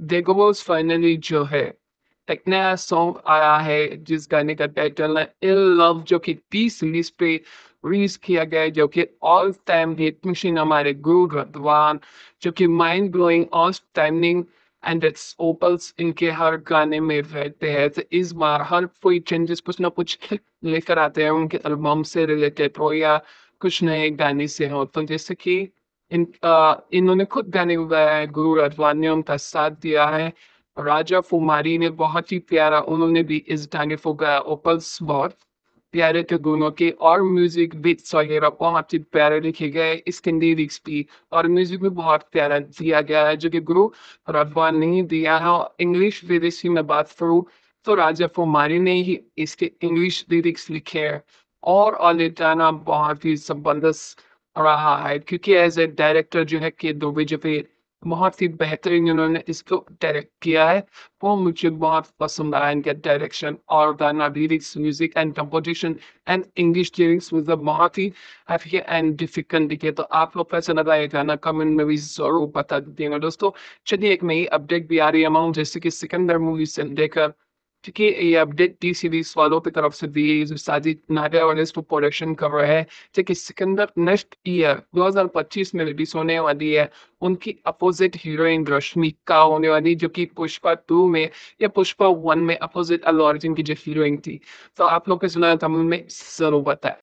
देखो वो फाइनली जो है एक नया सॉन्ग आया है जिस गाने का टाइटल है इल लव जो कि टी सीरीज पे रिलीज किया गया है जो कि ऑल टाइम हिट मशीन हमारे गुरु रद्वान जो कि mind blowing all timing and it's ओपल्स इनके हर गाने में रहते हैं तो इस बार हर कोई चेंजेस कुछ ना कुछ लेकर आते हैं उनके एल्बम से रिलेटेड हो या कुछ नए गाने से हो तो जैसे कि इन आ, इन्होंने खुद गाने गाया है गुरु रजवानी उनका साथ दिया है राजा फुमारी ने बहुत ही प्यारा उन्होंने भी इस गाने को गाया ओपल बहुत प्यारे के गुणों के और म्यूजिक बीट्स वगैरह बहुत ही प्यारे लिखे गए इसके लिरिक्स भी और म्यूजिक भी बहुत प्यारा दिया गया है जो कि गुरु रजवान ने ही दिया है और इंग्लिश विदेशी में बात करूँ तो राजा फुमारी ने ही इसके इंग्लिश लिरिक्स लिखे है और अलेटाना बहुत ही जबरदस्त रहा है क्योंकि एज ए डायरेक्टर जो है के दो जफे बहुत ही बेहतरीन उन्होंने इसको डायरेक्ट किया है वो मुझे बहुत पसंद आया इनका डायरेक्शन और गाना lyrics music and composition and English lyrics मतलब बहुत ही अच्छी एंड डिफिकल्ट दिखे तो आप लोग कैसे लगा ये गाना कमेंट में भी जरूर बता देंगे दोस्तों चलिए एक नई अपडेट भी आ रही है अमाउंट जैसे कि सिकंदर मूवी से लेकर क्योंकि ये अपडेट टी सीरीज वालों की तरफ से दी जो साजिद नारे और इसको प्रोडक्शन कर रहे हैं जो कि सिकंदर नेक्स्ट ईयर 2025 में रिलीज होने वाली है उनकी अपोजिट हीरोइन रश्मि का होने वाली जो कि पुष्पा टू में या पुष्पा वन में अपोजिट अल्लू अर्जुन की जो हीरोइन थी तो आप लोग को सुना था में जरूर बताए